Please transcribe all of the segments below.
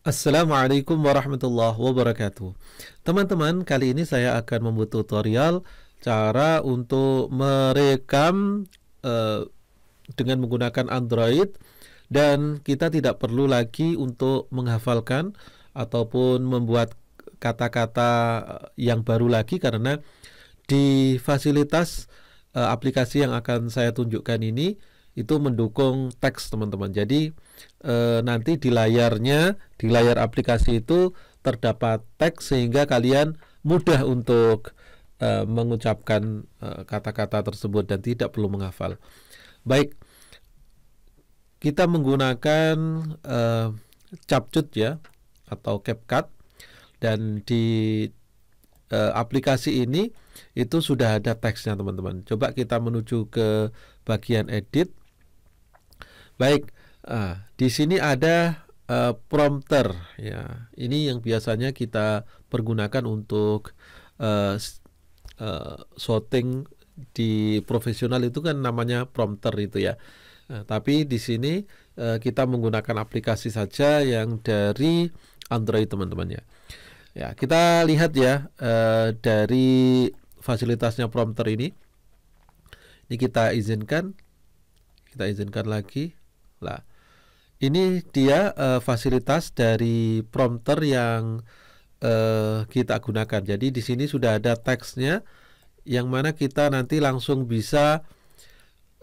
Assalamualaikum warahmatullahi wabarakatuh Teman-teman, kali ini saya akan membuat tutorial Cara untuk merekam uh, dengan menggunakan Android Dan kita tidak perlu lagi untuk menghafalkan Ataupun membuat kata-kata yang baru lagi Karena di fasilitas uh, aplikasi yang akan saya tunjukkan ini itu mendukung teks teman-teman. Jadi e, nanti di layarnya, di layar aplikasi itu terdapat teks sehingga kalian mudah untuk e, mengucapkan eh, kata-kata e, tersebut dan tidak perlu menghafal. Baik, kita menggunakan e, capcut ya atau CapCut dan di e, aplikasi ini itu sudah ada teksnya teman-teman. Coba kita menuju ke bagian edit Baik, uh, di sini ada uh, prompter ya. Ini yang biasanya kita pergunakan untuk uh, uh, sorting di profesional itu kan namanya prompter itu ya. Uh, tapi di sini uh, kita menggunakan aplikasi saja yang dari Android teman-teman ya. Ya, kita lihat ya uh, dari fasilitasnya prompter ini. Ini kita izinkan, kita izinkan lagi lah ini dia uh, fasilitas dari prompter yang uh, kita gunakan. Jadi di sini sudah ada teksnya yang mana kita nanti langsung bisa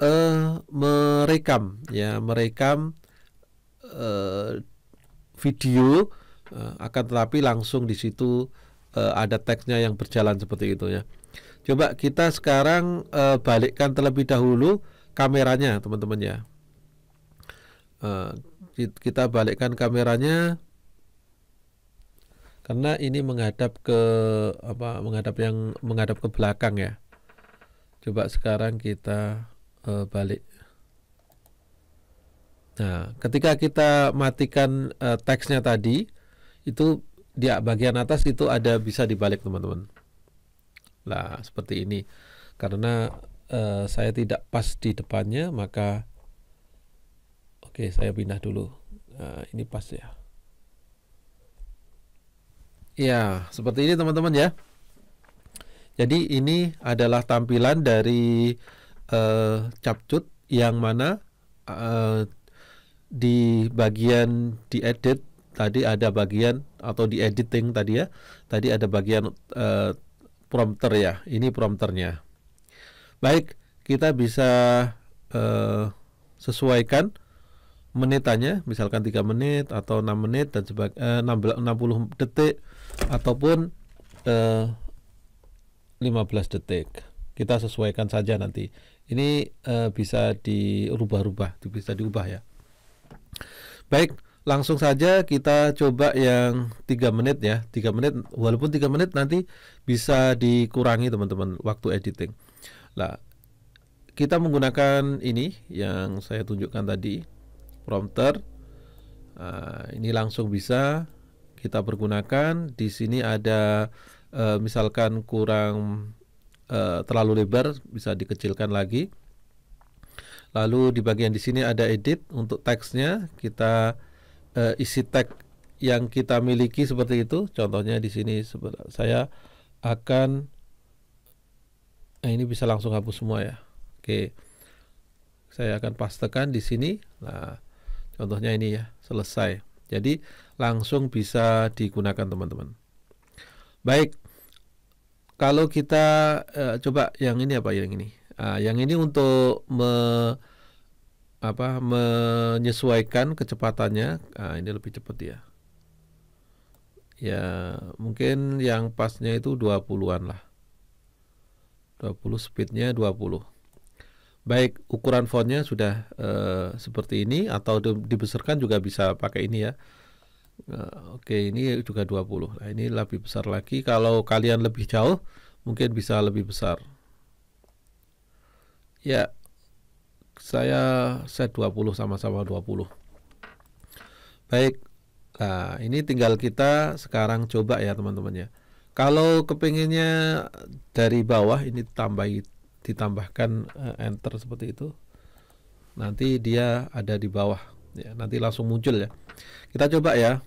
uh, merekam ya, merekam uh, video uh, akan tetapi langsung di situ uh, ada teksnya yang berjalan seperti itu ya. Coba kita sekarang uh, balikkan terlebih dahulu kameranya teman-teman ya uh, kita balikkan kameranya karena ini menghadap ke apa menghadap yang menghadap ke belakang ya coba sekarang kita uh, balik nah ketika kita matikan uh, teksnya tadi itu di bagian atas itu ada bisa dibalik teman-teman lah seperti ini karena uh, saya tidak pas di depannya maka Oke, saya pindah dulu. Uh, ini pas ya. Ya, seperti ini teman-teman ya. Jadi ini adalah tampilan dari uh, capcut yang mana uh, di bagian di edit tadi ada bagian atau di editing tadi ya. Tadi ada bagian uh, prompter ya. Ini prompternya. Baik, kita bisa uh, sesuaikan menitannya misalkan tiga menit atau enam menit dan sebagainya eh, enam puluh detik ataupun eh, 15 detik kita sesuaikan saja nanti ini eh, bisa dirubah-rubah bisa diubah ya baik langsung saja kita coba yang tiga menit ya tiga menit walaupun tiga menit nanti bisa dikurangi teman-teman waktu editing lah kita menggunakan ini yang saya tunjukkan tadi prompter uh, ini langsung bisa kita pergunakan di sini ada uh, misalkan kurang uh, terlalu lebar bisa dikecilkan lagi lalu di bagian di sini ada edit untuk teksnya kita uh, isi tag yang kita miliki seperti itu contohnya di sini saya akan nah ini bisa langsung hapus semua ya oke saya akan pastekan di sini nah Contohnya ini ya, selesai. Jadi langsung bisa digunakan teman-teman. Baik, kalau kita uh, coba yang ini apa yang ini? Uh, yang ini untuk me, apa, menyesuaikan kecepatannya. Uh, ini lebih cepat ya. Ya, mungkin yang pasnya itu 20-an lah. 20 speednya 20 baik ukuran fontnya sudah uh, seperti ini atau dibesarkan juga bisa pakai ini ya. Uh, Oke, okay, ini juga 20. Nah, ini lebih besar lagi. Kalau kalian lebih jauh, mungkin bisa lebih besar. Ya, saya set 20 sama-sama 20. Baik, nah ini tinggal kita sekarang coba ya teman-teman ya. Kalau kepinginnya dari bawah ini tambahi ditambahkan uh, enter seperti itu nanti dia ada di bawah ya nanti langsung muncul ya kita coba ya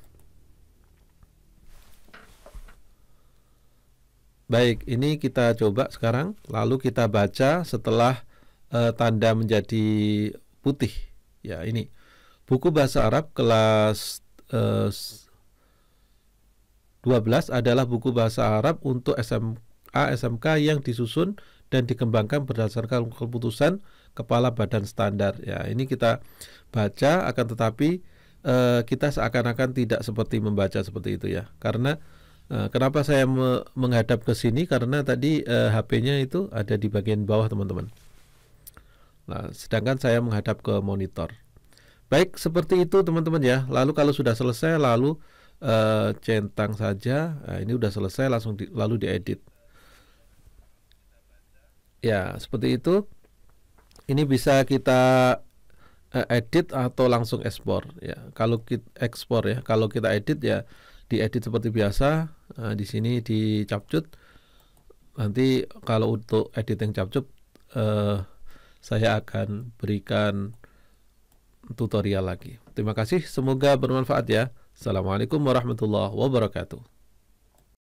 baik ini kita coba sekarang lalu kita baca setelah uh, tanda menjadi putih ya ini buku bahasa Arab kelas uh, eh, 12 adalah buku bahasa Arab untuk SMK ASMK yang disusun dan dikembangkan berdasarkan keputusan kepala badan standar. Ya, ini kita baca akan tetapi e, kita seakan-akan tidak seperti membaca seperti itu ya. Karena e, kenapa saya me menghadap ke sini karena tadi e, eh, HP-nya itu ada di bagian bawah, teman-teman. Nah, sedangkan saya menghadap ke monitor. Baik, seperti itu teman-teman ya. Lalu kalau sudah selesai, lalu uh, centang saja. Nah, ini sudah selesai, langsung di, lalu diedit. Ya, seperti itu. Ini bisa kita eh, edit atau langsung ekspor ya. Kalau kita ekspor ya, kalau kita edit ya diedit seperti biasa eh, di sini di capcut. Nanti kalau untuk editing capcut uh, saya akan berikan tutorial lagi. Terima kasih, semoga bermanfaat ya. Assalamualaikum warahmatullahi wabarakatuh.